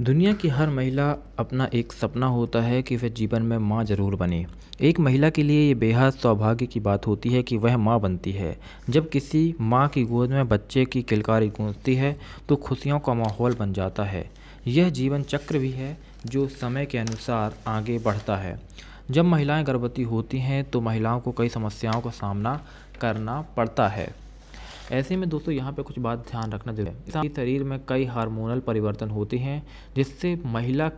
दुनिया की हर महिला अपना एक सपना होता है कि वह जीवन में माँ ज़रूर बने एक महिला के लिए ये बेहद सौभाग्य की बात होती है कि वह माँ बनती है जब किसी माँ की गोद में बच्चे की किलकारी गूंजती है तो खुशियों का माहौल बन जाता है यह जीवन चक्र भी है जो समय के अनुसार आगे बढ़ता है जब महिलाएं गर्भवती होती हैं तो महिलाओं को कई समस्याओं का सामना करना पड़ता है ऐसे में दोस्तों यहाँ पे कुछ बात ध्यान रखना जरूरी है शरीर में कई हार्मोनल परिवर्तन होते हैं जिससे महिला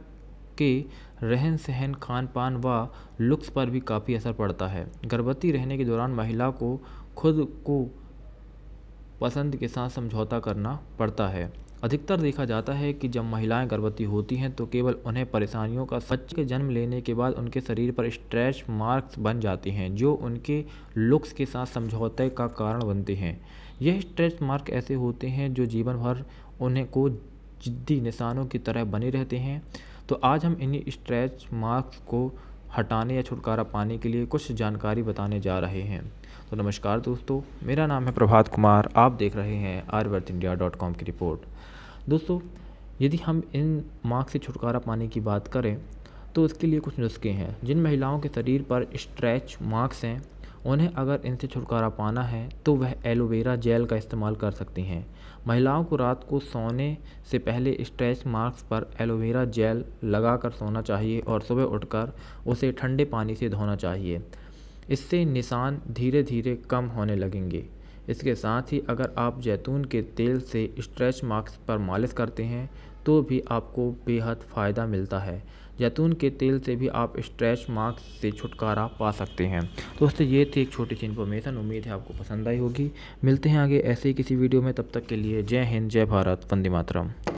के रहन सहन खान पान व लुक्स पर भी काफ़ी असर पड़ता है गर्भवती रहने के दौरान महिला को खुद को पसंद के साथ समझौता करना पड़ता है अधिकतर देखा जाता है कि जब महिलाएं गर्भवती होती हैं तो केवल उन्हें परेशानियों का सच के जन्म लेने के बाद उनके शरीर पर स्ट्रेच मार्क्स बन जाते हैं जो उनके लुक्स के साथ समझौते का कारण बनते हैं यह स्ट्रेच मार्क ऐसे होते हैं जो जीवन भर उन्हें को जिद्दी निशानों की तरह बने रहते हैं तो आज हम इन्हीं स्ट्रेच मार्क्स को हटाने या छुटकारा पाने के लिए कुछ जानकारी बताने जा रहे हैं तो नमस्कार दोस्तों मेरा नाम है प्रभात कुमार आप देख रहे हैं आर्यवर्त इंडिया डॉट कॉम की रिपोर्ट दोस्तों यदि हम इन मार्क्स से छुटकारा पाने की बात करें तो इसके लिए कुछ नुस्खे हैं जिन महिलाओं के शरीर पर स्ट्रैच मार्क्स हैं उन्हें अगर इनसे छुटकारा पाना है तो वह एलोवेरा जेल का इस्तेमाल कर सकती हैं महिलाओं को रात को सोने से पहले स्ट्रेच मार्क्स पर एलोवेरा जेल लगाकर सोना चाहिए और सुबह उठकर उसे ठंडे पानी से धोना चाहिए इससे निशान धीरे धीरे कम होने लगेंगे इसके साथ ही अगर आप जैतून के तेल से स्ट्रेच मार्क्स पर मालिश करते हैं तो भी आपको बेहद फ़ायदा मिलता है जैतून के तेल से भी आप स्ट्रेच मार्क्स से छुटकारा पा सकते हैं दोस्तों ये थी एक छोटी सी इन्फॉर्मेशन उम्मीद है आपको पसंद आई होगी मिलते हैं आगे ऐसे ही किसी वीडियो में तब तक के लिए जय हिंद जय भारत वंदे मातरम